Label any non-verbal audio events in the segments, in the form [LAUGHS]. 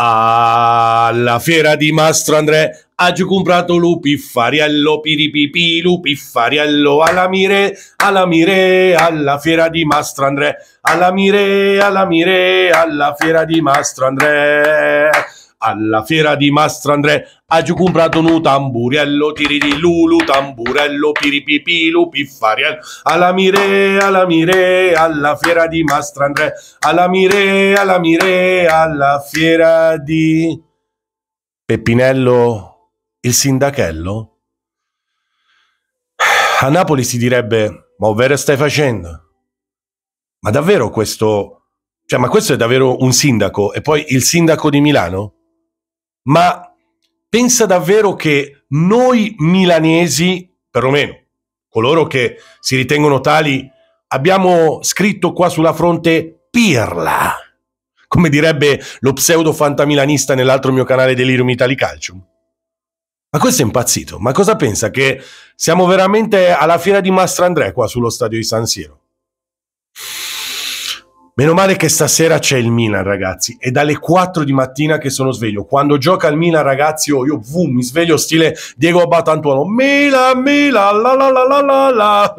Alla fiera di Mastro André Oggi ho comprato l'upifariello, piripipi, l'upifariello, alla mire, alla mire, alla fiera di Mastro André, alla mire, alla mire, alla fiera di Mastro André alla fiera di Mastro Mastrandre Aggi comprato un tamburiello, tiriri lulu, tamburello, piripipilu, piffariel Alla mire, alla mire, alla fiera di Mastro Mastrandre. Alla mire, alla mire, alla fiera di... Peppinello, il sindachello? A Napoli si direbbe, ma ovvero stai facendo? Ma davvero questo... Cioè, ma questo è davvero un sindaco? E poi il sindaco di Milano? ma pensa davvero che noi milanesi, perlomeno coloro che si ritengono tali, abbiamo scritto qua sulla fronte Pirla, come direbbe lo pseudo fantamilanista nell'altro mio canale Delirium Italy Ma questo è impazzito, ma cosa pensa che siamo veramente alla fiera di Mastrandrea qua sullo stadio di San Siro? Meno male che stasera c'è il Milan, ragazzi. È dalle 4 di mattina che sono sveglio. Quando gioca il Milan, ragazzi, oh, io vum, mi sveglio stile Diego Batantuono. Milan, Milan, la la la la la la.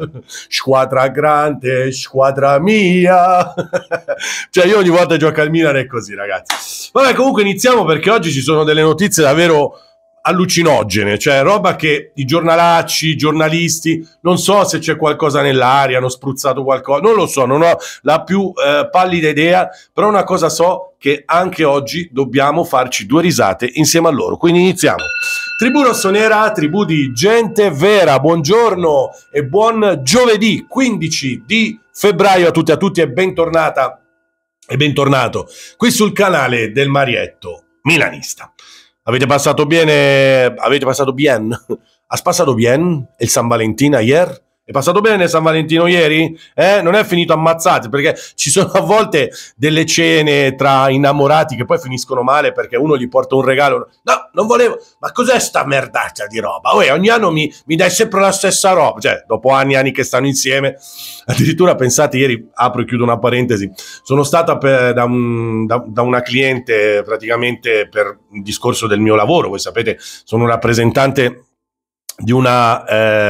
Squadra grande, squadra mia. [LAUGHS] cioè, io ogni volta gioca il Milan è così, ragazzi. Vabbè, comunque iniziamo perché oggi ci sono delle notizie davvero allucinogene, cioè roba che i giornalacci, i giornalisti, non so se c'è qualcosa nell'aria, hanno spruzzato qualcosa, non lo so, non ho la più eh, pallida idea, però una cosa so che anche oggi dobbiamo farci due risate insieme a loro. Quindi iniziamo. Tribù Rossonera, tribù di gente vera, buongiorno e buon giovedì 15 di febbraio a tutti e a tutti e bentornata e bentornato qui sul canale del Marietto Milanista. Avete passato bene? Avete passato bien? [LAUGHS] Ha passato bien il San Valentino ieri? È passato bene San Valentino ieri? Eh? Non è finito ammazzato perché ci sono a volte delle cene tra innamorati che poi finiscono male perché uno gli porta un regalo. No, non volevo. Ma cos'è sta merdaccia di roba? Uè, ogni anno mi, mi dai sempre la stessa roba. Cioè, dopo anni e anni che stanno insieme. Addirittura pensate, ieri apro e chiudo una parentesi. Sono stata per, da, un, da, da una cliente praticamente per un discorso del mio lavoro. Voi sapete, sono un rappresentante di, una,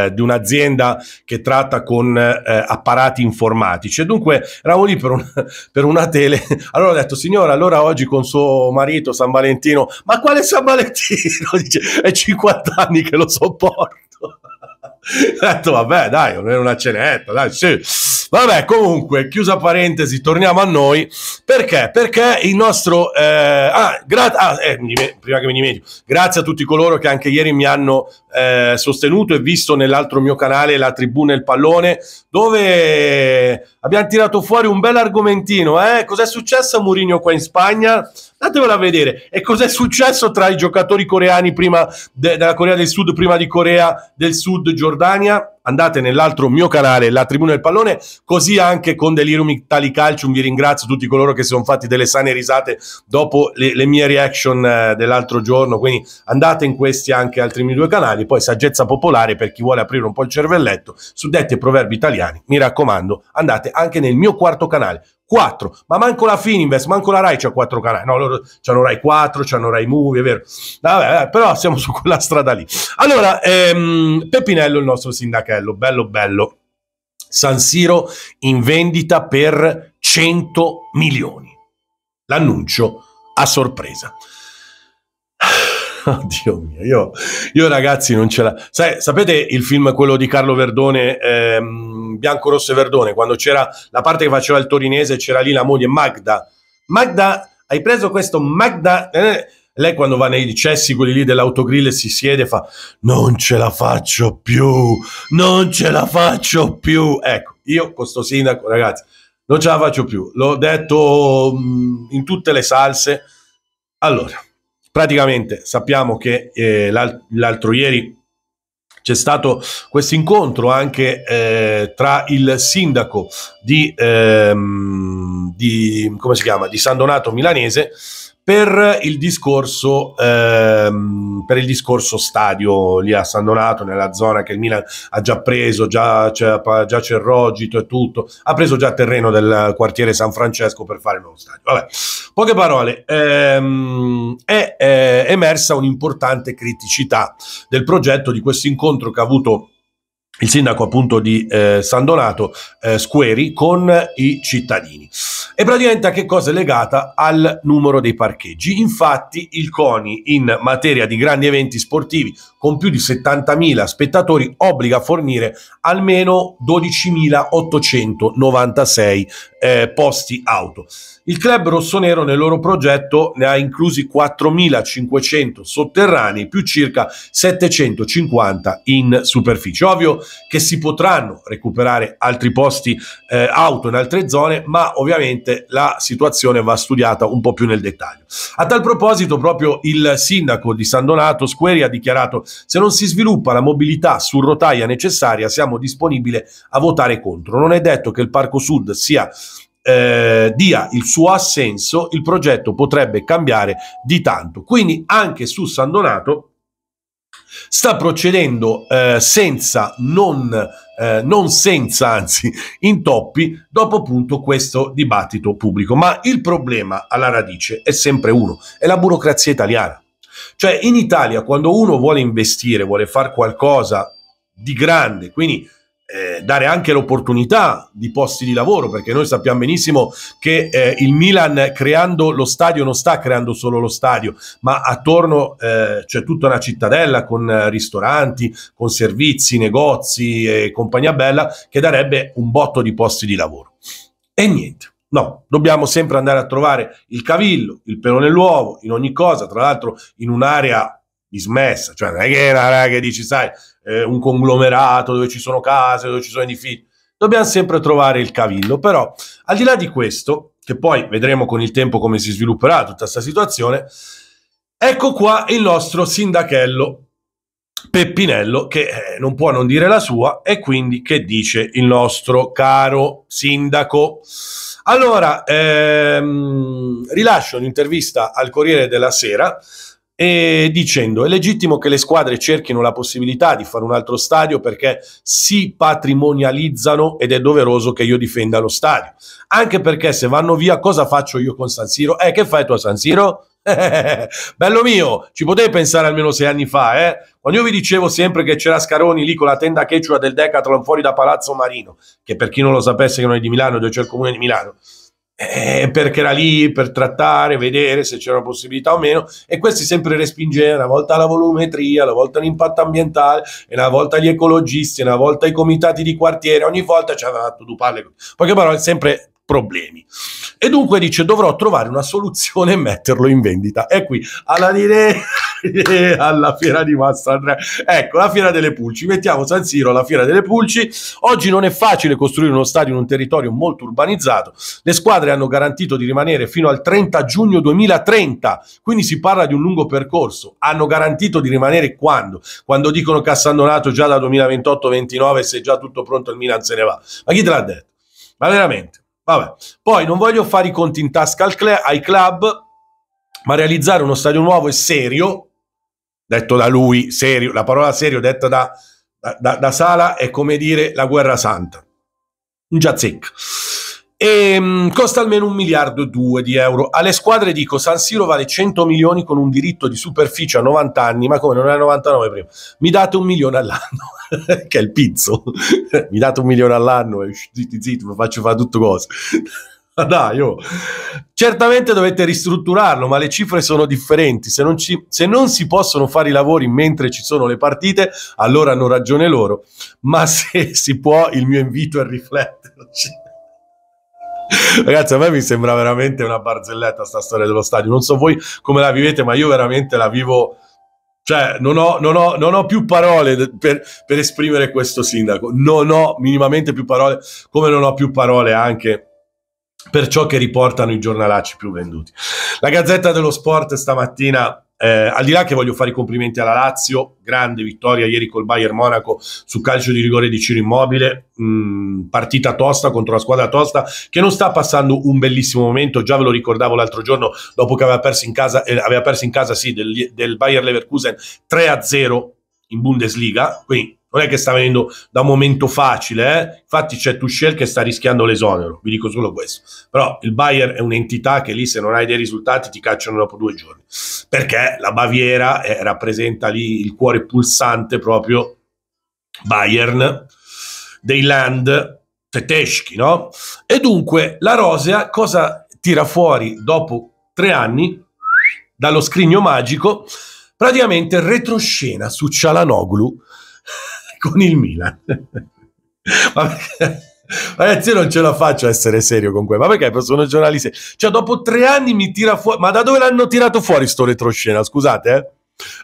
eh, di un'azienda che tratta con eh, apparati informatici e dunque eravamo lì per, un, [LAUGHS] per, una tele [LAUGHS] allora ho detto signora allora oggi con suo marito San Valentino ma quale San Valentino? [LAUGHS] dice è 50 anni che lo sopporto ho detto vabbè dai una cenetta dai sì vabbè comunque chiusa parentesi torniamo a noi perché perché il nostro eh, ah, gra- ah, eh, prima che mi dimentico grazie a tutti coloro che anche ieri mi hanno eh, sostenuto e visto nell'altro mio canale la tribuna e il pallone dove abbiamo tirato fuori un bel argomentino eh? cos'è successo a Mourinho qua in Spagna andatevela a vedere e cos'è successo tra i giocatori coreani prima de- della Corea del Sud prima di Corea del Sud giornalista Giordania andate nell'altro mio canale, la Tribuna del Pallone, così anche con Delirium Italy Calcium. Vi ringrazio tutti coloro che si sono fatti delle sane risate dopo le, le mie reaction eh, dell'altro giorno. Quindi andate in questi anche altri miei due canali. Poi Saggezza Popolare per chi vuole aprire un po' il cervelletto suddetti e proverbi italiani. Mi raccomando, andate anche nel mio quarto canale. 4, ma manco la Fininvest, manco la Rai c'ha 4 canali, no, loro c'hanno Rai 4, c'hanno Rai Movie, è vero, Vabbè, però siamo su quella strada lì. Allora, ehm, Peppinello, il nostro sindacato Marchello, bello bello. San Siro in vendita per 100 milioni. L'annuncio a sorpresa. [SIGHS] Oddio mio, io, io, ragazzi non ce la... Sai, sapete il film, quello di Carlo Verdone, ehm, Bianco Rosso e Verdone, quando c'era la parte che faceva il torinese, c'era lì la moglie Magda. Magda, hai preso questo Magda... Eh, lei quando va nei cessi, quelli lì dell'autogrill, e si siede e fa non ce la faccio più, non ce la faccio più. Ecco, io con sto sindaco, ragazzi, non ce la faccio più. L'ho detto mm, in tutte le salse. Allora, praticamente sappiamo che eh, l'al- l'altro ieri c'è stato questo incontro anche eh, tra il sindaco di, ehm, di, di San Donato Milanese per il discorso, ehm, per il discorso stadio lì a San Donato, nella zona che il Milan ha già preso, già, c'è, già c'è Rogito e tutto, ha preso già terreno del quartiere San Francesco per fare il nuovo stadio. Vabbè. Poche parole, ehm, è, eh, è emersa un'importante criticità del progetto di questo incontro che ha avuto il sindaco appunto di eh, San Donato, eh, Squeri, con i cittadini e praticamente a che cosa è legata? Al numero dei parcheggi. Infatti il CONI in materia di grandi eventi sportivi con più di 70.000 spettatori obbliga a fornire almeno 12.896 eh, posti auto. Il club rossonero nel loro progetto ne ha inclusi 4.500 sotterranei più circa 750 in superficie. Ovvio che si potranno recuperare altri posti eh, auto in altre zone, ma ovviamente la situazione va studiata un po' più nel dettaglio. A tal proposito, proprio il sindaco di San Donato, Squeri, ha dichiarato: Se non si sviluppa la mobilità su rotaia necessaria, siamo disponibili a votare contro. Non è detto che il Parco Sud sia eh, dia il suo assenso, il progetto potrebbe cambiare di tanto. Quindi anche su San Donato sta procedendo eh, senza, non, eh, non, senza, anzi, intoppi dopo appunto questo dibattito pubblico. Ma il problema alla radice è sempre uno, è la burocrazia italiana. Cioè in Italia quando uno vuole investire, vuole fare qualcosa di grande, quindi eh, dare anche l'opportunità di posti di lavoro, perché noi sappiamo benissimo che eh, il Milan creando lo stadio non sta creando solo lo stadio, ma attorno eh, c'è tutta una cittadella con ristoranti, con servizi, negozi e compagnia bella che darebbe un botto di posti di lavoro. E niente. No, dobbiamo sempre andare a trovare il cavillo, il pelo nell'uovo, in ogni cosa, tra l'altro in un'area dismessa, cioè non è che era eh, che dici, sai, eh, un conglomerato dove ci sono case, dove ci sono edifici. Dobbiamo sempre trovare il cavillo, però al di là di questo, che poi vedremo con il tempo come si svilupperà tutta questa situazione, ecco qua il nostro sindachello Peppinello che eh, non può non dire la sua e quindi che dice il nostro caro sindaco. Allora, ehm, rilascio un'intervista al Corriere della Sera e dicendo è legittimo che le squadre cerchino la possibilità di fare un altro stadio perché si patrimonializzano ed è doveroso che io difenda lo stadio. Anche perché se vanno via cosa faccio io con San Siro? Eh, che fai tu a San Siro? [LAUGHS] Bello mio, ci potevi pensare almeno sei anni fa, eh? Quando io vi dicevo sempre che c'era Scaroni lì con la tenda quechua del Decathlon fuori da Palazzo Marino, che per chi non lo sapesse che non è di Milano, dove c'è il Comune di Milano, eh, perché era lì per trattare, vedere se c'era possibilità o meno e questi sempre respingevano una volta la volumetria, una volta l'impatto ambientale una volta gli ecologisti, una volta i comitati di quartiere, ogni volta ci aveva fatto due palle, poche parole, sempre problemi. E dunque dice dovrò trovare una soluzione e metterlo in vendita. E qui alla linea... [LAUGHS] alla fiera di Mastandrea. Ecco, la fiera delle pulci. Mettiamo San Siro alla fiera delle pulci. Oggi non è facile costruire uno stadio in un territorio molto urbanizzato. Le squadre hanno garantito di rimanere fino al 30 giugno 2030, quindi si parla di un lungo percorso. Hanno garantito di rimanere quando? Quando dicono che a San Donato già da 2028-29 se è già tutto pronto il Milan se ne va. Ma chi te l'ha detto? Ma veramente? Vabbè. Poi non voglio fare i conti in tasca cl- ai club, ma realizzare uno stadio nuovo e serio, detto da lui, serio, la parola serio detta da, da, da Sala è come dire la guerra santa. Un giazzecca. E ehm, costa almeno un miliardo e due di euro. Alle squadre dico San Siro vale 100 milioni con un diritto di superficie a 90 anni, ma come non è 99 prima? Mi date un milione all'anno, [LAUGHS] che è il pizzo. [LAUGHS] Mi date un milione all'anno e eh, zitti zitto, faccio fare tutto cosa. [LAUGHS] dai, oh. Certamente dovete ristrutturarlo, ma le cifre sono differenti. Se non, ci, se non, si possono fare i lavori mentre ci sono le partite, allora hanno ragione loro. Ma se si può, il mio invito è rifletterci. Ragazzi, a me mi sembra veramente una barzelletta sta storia dello stadio. Non so voi come la vivete, ma io veramente la vivo... Cioè, non ho, non ho, non ho più parole per, per esprimere questo sindaco. Non ho minimamente più parole, come non ho più parole anche per ciò che riportano i giornalacci più venduti. La Gazzetta dello Sport stamattina eh, al di là che voglio fare i complimenti alla Lazio, grande vittoria ieri col Bayern Monaco su calcio di rigore di Ciro Immobile, mh, mm, partita tosta contro la squadra tosta che non sta passando un bellissimo momento, già ve lo ricordavo l'altro giorno dopo che aveva perso in casa, eh, aveva perso in casa sì, del, del Bayern Leverkusen 3-0 in Bundesliga, quindi non è che sta venendo da un momento facile, eh? infatti c'è Tuchel che sta rischiando l'esonero, vi dico solo questo, però il Bayern è un'entità che lì se non hai dei risultati ti cacciano dopo due giorni, perché la Baviera eh, rappresenta lì il cuore pulsante proprio Bayern, dei Land, Teteschi, no? E dunque la Rosea cosa tira fuori dopo tre anni dallo scrigno magico? Praticamente retroscena su Cialanoglu con il Milan. [LAUGHS] Ma Ragazzi, io non ce la faccio a essere serio con quello. Ma perché sono giornalista? Cioè, dopo tre anni mi tira fuori. Ma da dove l'hanno tirato fuori sto retroscena? Scusate, eh?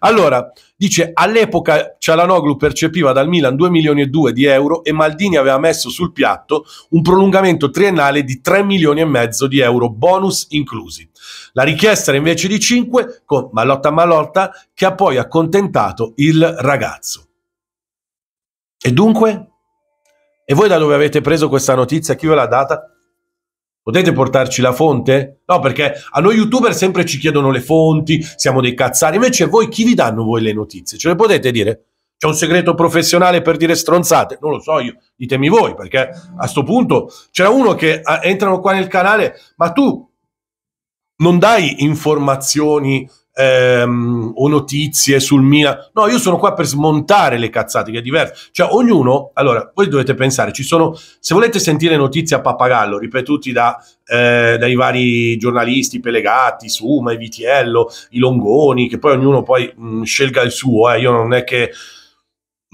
Allora, dice, all'epoca Cialanoglu percepiva dal Milan 2 milioni e 2 di euro e Maldini aveva messo sul piatto un prolungamento triennale di 3 milioni e mezzo di euro, bonus inclusi. La richiesta era invece di 5, con Malotta Malotta, che ha poi accontentato il ragazzo. E dunque? E voi da dove avete preso questa notizia? Chi ve l'ha data? Potete portarci la fonte? No, perché a noi youtuber sempre ci chiedono le fonti, siamo dei cazzari. Invece voi chi vi danno voi le notizie? Ce le potete dire? C'è un segreto professionale per dire stronzate? Non lo so io, ditemi voi, perché a questo punto c'era uno che entrano qua nel canale, ma tu non dai informazioni ehm, o notizie sul Milan. No, io sono qua per smontare le cazzate, che è diverso. Cioè, ognuno, allora, voi dovete pensare, ci sono, se volete sentire notizie a pappagallo, ripetuti da, eh, dai vari giornalisti Pelegatti, Suma, Vitiello, i Longoni, che poi ognuno poi mh, scelga il suo, eh. io non è che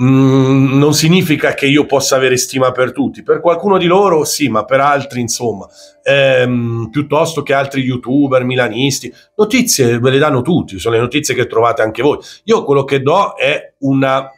Mm, non significa che io possa avere stima per tutti, per qualcuno di loro sì, ma per altri insomma, ehm, piuttosto che altri youtuber, milanisti, notizie ve le danno tutti, sono le notizie che trovate anche voi. Io quello che do è una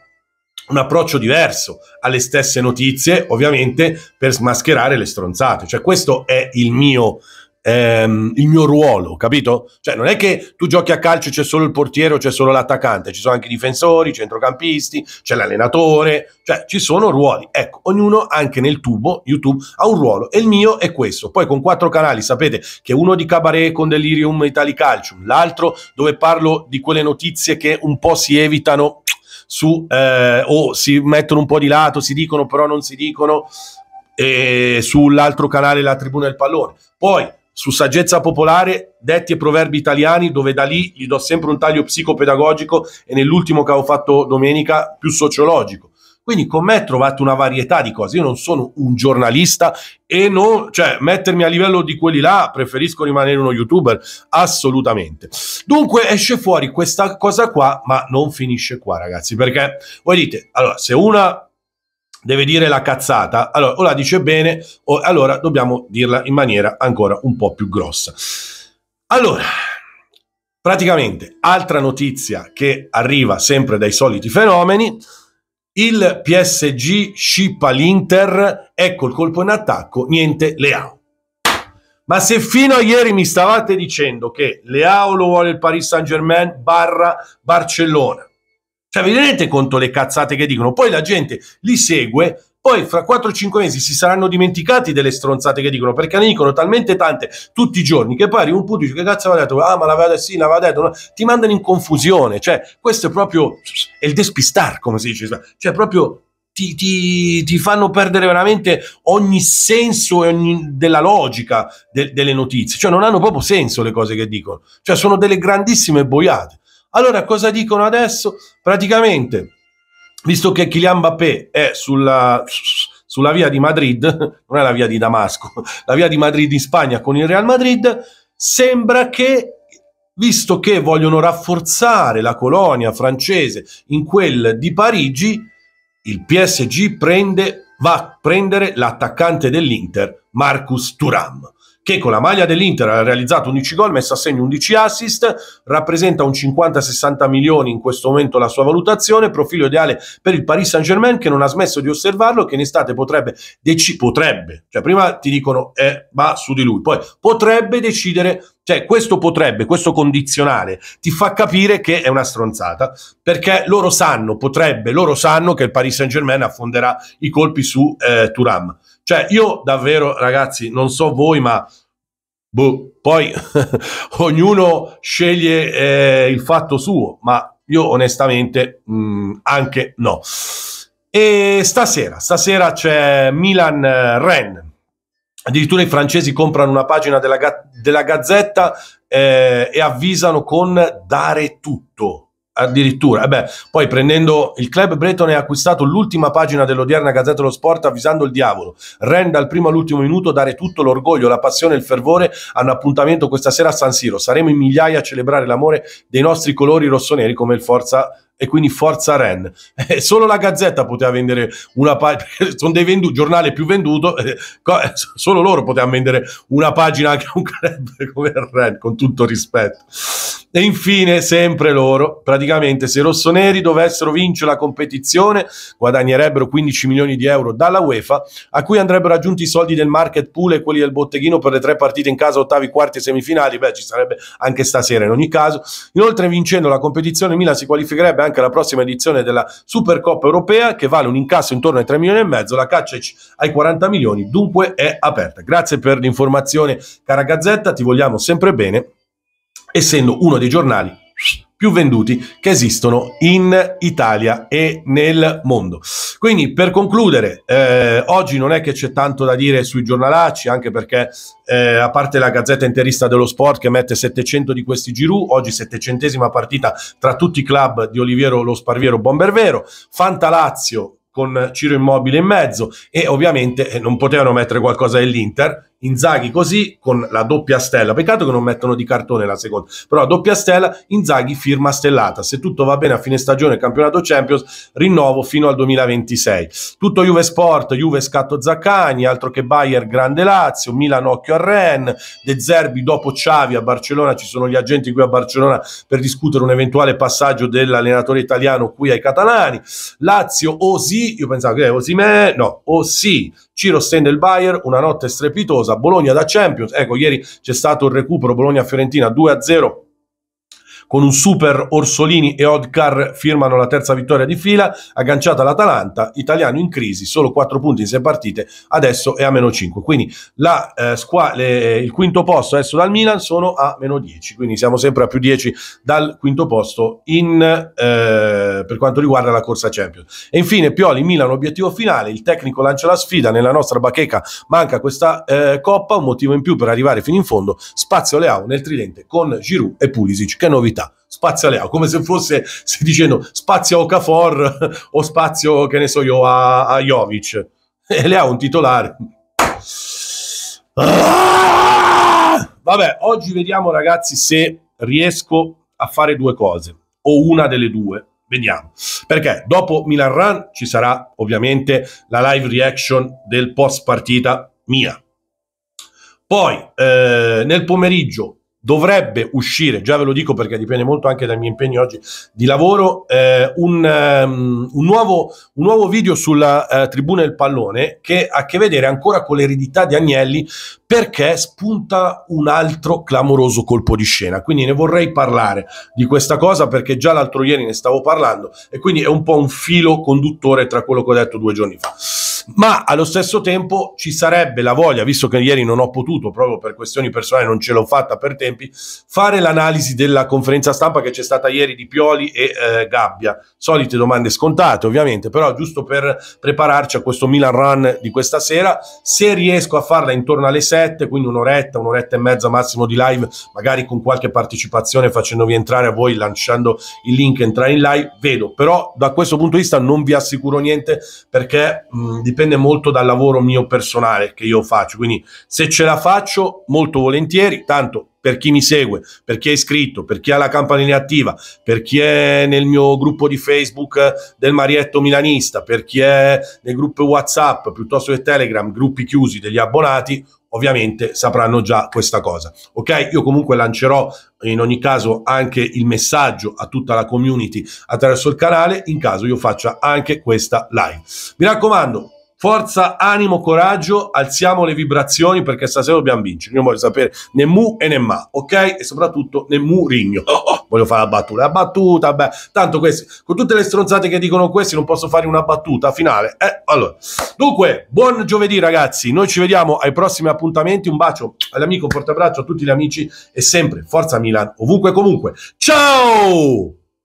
un approccio diverso alle stesse notizie, ovviamente per smascherare le stronzate. Cioè, questo è il mio, ehm, il mio ruolo, capito? Cioè non è che tu giochi a calcio c'è solo il portiere o c'è solo l'attaccante, ci sono anche i difensori, i centrocampisti, c'è l'allenatore, cioè ci sono ruoli. Ecco, ognuno anche nel tubo YouTube ha un ruolo e il mio è questo. Poi con quattro canali sapete che uno di Cabaret con Delirium Calcium, l'altro dove parlo di quelle notizie che un po' si evitano su eh, o si mettono un po' di lato, si dicono però non si dicono e eh, sull'altro canale la tribuna del pallone. Poi su saggezza popolare, detti e proverbi italiani, dove da lì gli do sempre un taglio psicopedagogico e nell'ultimo che ho fatto domenica più sociologico. Quindi con me trovate una varietà di cose. Io non sono un giornalista e non, cioè, mettermi a livello di quelli là, preferisco rimanere uno youtuber, assolutamente. Dunque esce fuori questa cosa qua, ma non finisce qua, ragazzi, perché voi dite, allora, se una deve dire la cazzata, allora o la dice bene o allora dobbiamo dirla in maniera ancora un po' più grossa. Allora, praticamente, altra notizia che arriva sempre dai soliti fenomeni, il PSG scippa l'Inter, ecco il colpo in attacco, niente Leao. Ma se fino a ieri mi stavate dicendo che Leao lo vuole il Paris Saint Germain barra Barcellona, cioè, vi rendete conto le cazzate che dicono? Poi la gente li segue, poi fra 4-5 mesi si saranno dimenticati delle stronzate che dicono, perché ne dicono talmente tante tutti i giorni che poi arriva un punto che cazzo aveva detto, ah ma l'aveva detto, sì, l'aveva detto, no? ti mandano in confusione, cioè questo è proprio, è il despistar come si dice, cioè proprio ti, ti, ti, fanno perdere veramente ogni senso ogni, della logica de, delle notizie. Cioè, non hanno proprio senso le cose che dicono. Cioè, sono delle grandissime boiate. Allora cosa dicono adesso? Praticamente, visto che Kylian Mbappé è sulla, sulla via di Madrid, [LAUGHS] non è la via di Damasco, [LAUGHS] la via di Madrid in Spagna con il Real Madrid, sembra che visto che vogliono rafforzare la colonia francese in quel di Parigi, il PSG prende, va a prendere l'attaccante dell'Inter, Marcus Turam che con la maglia dell'Inter ha realizzato 11 gol, messo a segno 11 assist, rappresenta un 50-60 milioni in questo momento la sua valutazione, profilo ideale per il Paris Saint-Germain che non ha smesso di osservarlo, che in estate potrebbe, deci- potrebbe, cioè prima ti dicono eh, va su di lui, poi potrebbe decidere cioè, questo potrebbe, questo condizionale ti fa capire che è una stronzata, perché loro sanno, potrebbe, loro sanno che il Paris Saint-Germain affonderà i colpi su eh, Turam. Cioè, io davvero, ragazzi, non so voi, ma boh, poi [LAUGHS] ognuno sceglie eh, il fatto suo, ma io onestamente mh, mm, anche no. E stasera, stasera c'è milan eh, Ren Addirittura i francesi comprano una pagina della, della Gazzetta eh, e avvisano con dare tutto Addirittura, eh beh, poi prendendo il club bretone ha acquistato l'ultima pagina dell'odierna Gazzetta dello Sport avvisando il diavolo. Ren dal primo all'ultimo minuto dare tutto l'orgoglio, la passione e il fervore hanno appuntamento questa sera a San Siro. Saremo in migliaia a celebrare l'amore dei nostri colori rossoneri come il Forza e quindi Forza Ren. [LAUGHS] Eh, solo la Gazzetta poteva vendere una pagina, [LAUGHS] sono dei venduti, giornale più venduto, eh, co- eh, solo loro potevano vendere una pagina anche a un club come il Ren, con tutto rispetto. E infine, sempre loro, praticamente se i rossoneri dovessero vincere la competizione, guadagnerebbero 15 milioni di euro dalla UEFA, a cui andrebbero aggiunti i soldi del market pool e quelli del botteghino per le tre partite in casa, ottavi, quarti e semifinali. Beh, ci sarebbe anche stasera in ogni caso. Inoltre, vincendo la competizione, Milan si qualificherebbe anche alla prossima edizione della Supercoppa europea, che vale un incasso intorno ai 3 milioni e mezzo, la caccia ai 40 milioni, dunque è aperta. Grazie per l'informazione, cara Gazzetta, ti vogliamo sempre bene essendo uno dei giornali più venduti che esistono in Italia e nel mondo. Quindi per concludere, eh, oggi non è che c'è tanto da dire sui giornalacci, anche perché eh, a parte la Gazzetta Interista dello Sport che mette 700 di questi girù, oggi 700esima partita tra tutti i club di Oliviero Lo Sparviero Bombervero, Fanta Lazio con Ciro Immobile in mezzo e ovviamente eh, non potevano mettere qualcosa dell'Inter Inzaghi così con la doppia stella. Peccato che non mettono di cartone la seconda, però la doppia stella, Inzaghi firma stellata. Se tutto va bene a fine stagione, campionato Champions, rinnovo fino al 2026. Tutto Juve Sport, Juve scatto Zaccagni, altro che Bayer Grande Lazio, Milan occhio a Ren, De Zerbi dopo Ciavi a Barcellona, ci sono gli agenti qui a Barcellona per discutere un eventuale passaggio dell'allenatore italiano qui ai catalani. Lazio Osi, io pensavo che me, no, Osi Ciro stende il Bayer, una notte strepitosa, Bologna da Champions, ecco ieri c'è stato il recupero Bologna-Fiorentina 2-0 con un super Orsolini e Odcar firmano la terza vittoria di fila, agganciata l'Atalanta, italiano in crisi, solo 4 punti in 6 partite, adesso è a meno 5. Quindi la, eh, squa- le, il quinto posto adesso dal Milan sono a meno 10, quindi siamo sempre a più 10 dal quinto posto in, eh, per quanto riguarda la corsa Champions. E infine Pioli, Milan, obiettivo finale, il tecnico lancia la sfida, nella nostra bacheca manca questa eh, coppa, un motivo in più per arrivare fino in fondo, spazio Leao nel tridente con Giroud e Pulisic, che novità unità. Spazio a come se fosse, si dicendo, spazio a Ocafor o spazio, che ne so io, a, a Jovic. E Leao un titolare. Ah! Vabbè, oggi vediamo ragazzi se riesco a fare due cose, o una delle due. Vediamo, perché dopo Milan Run ci sarà ovviamente la live reaction del post partita mia. Poi eh, nel pomeriggio dovrebbe uscire, già ve lo dico perché dipende molto anche dai miei impegni oggi di lavoro, eh, un, um, un, nuovo, un, nuovo, video sulla uh, tribuna del pallone che ha a che vedere ancora con l'eredità di Agnelli perché spunta un altro clamoroso colpo di scena. Quindi ne vorrei parlare di questa cosa perché già l'altro ieri ne stavo parlando e quindi è un po' un filo conduttore tra quello che ho detto due giorni fa ma allo stesso tempo ci sarebbe la voglia, visto che ieri non ho potuto, proprio per questioni personali non ce l'ho fatta per tempi, fare l'analisi della conferenza stampa che c'è stata ieri di Pioli e eh, Gabbia. Solite domande scontate ovviamente, però giusto per prepararci a questo Milan Run di questa sera, se riesco a farla intorno alle 7, quindi un'oretta, un'oretta e mezza massimo di live, magari con qualche partecipazione facendovi entrare a voi, lanciando il link, entrare in live, vedo, però da questo punto di vista non vi assicuro niente perché mh, dipende molto dal lavoro mio personale che io faccio. Quindi se ce la faccio, molto volentieri, tanto per chi mi segue, per chi è iscritto, per chi ha la campanella attiva, per chi è nel mio gruppo di Facebook del Marietto Milanista, per chi è nel gruppo WhatsApp piuttosto che Telegram, gruppi chiusi degli abbonati, ovviamente sapranno già questa cosa. Ok, io comunque lancerò in ogni caso anche il messaggio a tutta la community attraverso il canale in caso io faccia anche questa live. Mi raccomando, forza, animo, coraggio, alziamo le vibrazioni perché stasera dobbiamo vincere. Io voglio sapere né mu e né ma, ok? E soprattutto né mu rigno. Oh, oh, voglio fare la battuta, la battuta, beh, tanto questi, con tutte le stronzate che dicono questi non posso fare una battuta finale. Eh, allora, dunque, buon giovedì ragazzi, noi ci vediamo ai prossimi appuntamenti, un bacio all'amico, un forte abbraccio a tutti gli amici e sempre forza Milan, ovunque e comunque. Ciao!